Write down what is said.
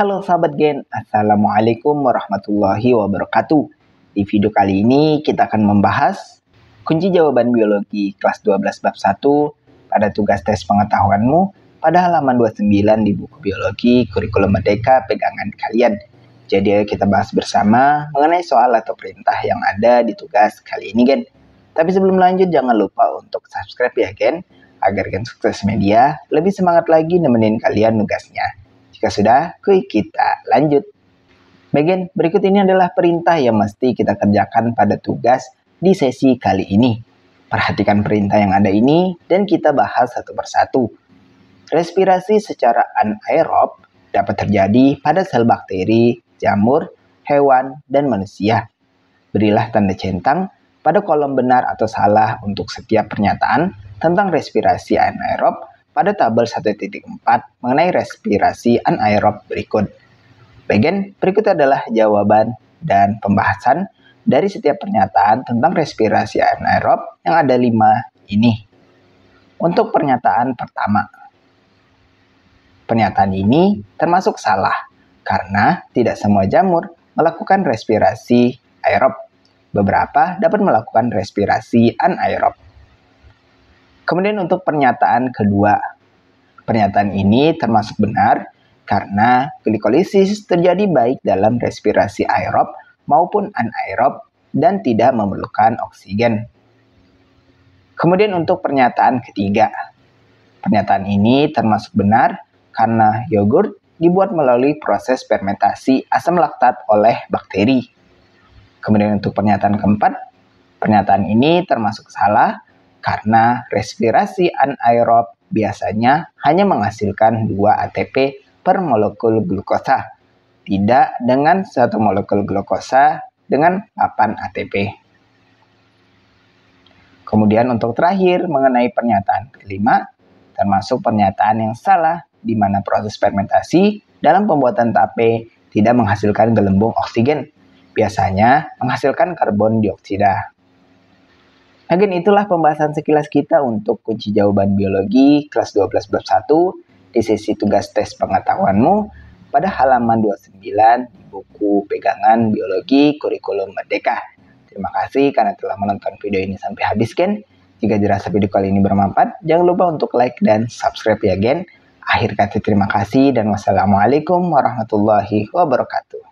Halo sahabat Gen, Assalamualaikum warahmatullahi wabarakatuh. Di video kali ini kita akan membahas kunci jawaban biologi kelas 12 bab 1 pada tugas tes pengetahuanmu pada halaman 29 di buku biologi kurikulum merdeka pegangan kalian. Jadi kita bahas bersama mengenai soal atau perintah yang ada di tugas kali ini Gen. Tapi sebelum lanjut jangan lupa untuk subscribe ya Gen agar Gen Sukses Media lebih semangat lagi nemenin kalian tugasnya. Jika sudah, kuy kita lanjut. Bagian berikut ini adalah perintah yang mesti kita kerjakan pada tugas di sesi kali ini. Perhatikan perintah yang ada ini dan kita bahas satu persatu. Respirasi secara anaerob dapat terjadi pada sel bakteri, jamur, hewan, dan manusia. Berilah tanda centang pada kolom benar atau salah untuk setiap pernyataan tentang respirasi anaerob pada tabel 1.4 mengenai respirasi anaerob berikut. Bagian berikut adalah jawaban dan pembahasan dari setiap pernyataan tentang respirasi anaerob yang ada lima ini. Untuk pernyataan pertama, pernyataan ini termasuk salah karena tidak semua jamur melakukan respirasi aerob. Beberapa dapat melakukan respirasi anaerob. Kemudian untuk pernyataan kedua, pernyataan ini termasuk benar karena glikolisis terjadi baik dalam respirasi aerob maupun anaerob dan tidak memerlukan oksigen. Kemudian untuk pernyataan ketiga, pernyataan ini termasuk benar karena yogurt dibuat melalui proses fermentasi asam laktat oleh bakteri. Kemudian untuk pernyataan keempat, pernyataan ini termasuk salah karena respirasi anaerob biasanya hanya menghasilkan 2 ATP per molekul glukosa, tidak dengan satu molekul glukosa dengan 8 ATP. Kemudian untuk terakhir mengenai pernyataan kelima, termasuk pernyataan yang salah di mana proses fermentasi dalam pembuatan tape tidak menghasilkan gelembung oksigen, biasanya menghasilkan karbon dioksida. Agen itulah pembahasan sekilas kita untuk kunci jawaban biologi kelas 12 bab 1 di sesi tugas tes pengetahuanmu pada halaman 29 di buku pegangan biologi kurikulum merdeka. Terima kasih karena telah menonton video ini sampai habis, Gen. Jika dirasa video kali ini bermanfaat, jangan lupa untuk like dan subscribe ya, Gen. Akhir kata terima kasih dan wassalamualaikum warahmatullahi wabarakatuh.